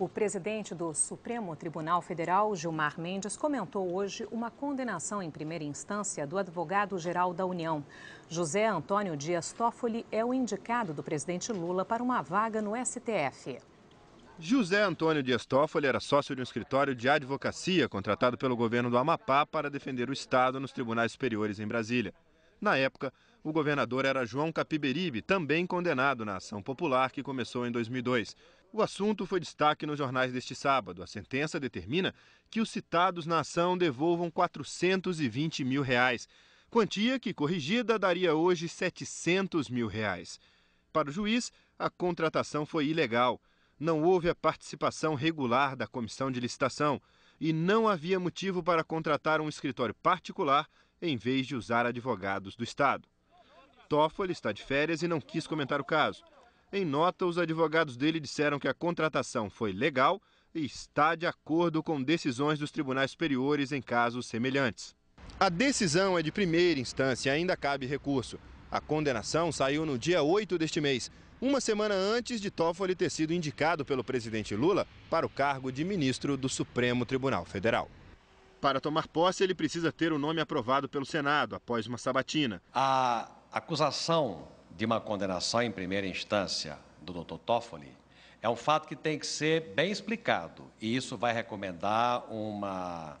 O presidente do Supremo Tribunal Federal, Gilmar Mendes, comentou hoje uma condenação em primeira instância do advogado-geral da União. José Antônio Dias Toffoli é o indicado do presidente Lula para uma vaga no STF. José Antônio Dias Toffoli era sócio de um escritório de advocacia contratado pelo governo do Amapá para defender o Estado nos tribunais superiores em Brasília. Na época, o governador era João Capiberibe, também condenado na ação popular que começou em 2002. O assunto foi destaque nos jornais deste sábado. A sentença determina que os citados na ação devolvam 420 mil reais, quantia que corrigida daria hoje 700 mil reais. Para o juiz, a contratação foi ilegal. Não houve a participação regular da comissão de licitação e não havia motivo para contratar um escritório particular em vez de usar advogados do Estado. Toffoli está de férias e não quis comentar o caso. Em nota, os advogados dele disseram que a contratação foi legal e está de acordo com decisões dos tribunais superiores em casos semelhantes. A decisão é de primeira instância e ainda cabe recurso. A condenação saiu no dia 8 deste mês, uma semana antes de Toffoli ter sido indicado pelo presidente Lula para o cargo de ministro do Supremo Tribunal Federal. Para tomar posse, ele precisa ter o nome aprovado pelo Senado após uma sabatina. A acusação de uma condenação em primeira instância do Dr. Toffoli é um fato que tem que ser bem explicado, e isso vai recomendar uma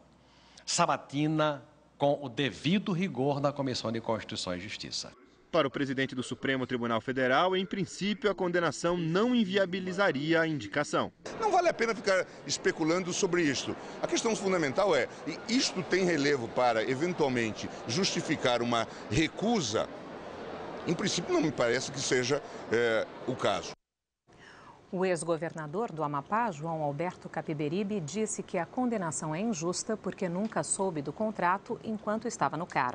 sabatina com o devido rigor na Comissão de Constituição e Justiça. Para o presidente do Supremo Tribunal Federal, em princípio, a condenação não inviabilizaria a indicação. Não vale a pena ficar especulando sobre isto. A questão fundamental é: isto tem relevo para, eventualmente, justificar uma recusa? Em princípio, não me parece que seja é, o caso. O ex-governador do Amapá, João Alberto Capiberibe, disse que a condenação é injusta porque nunca soube do contrato enquanto estava no cargo.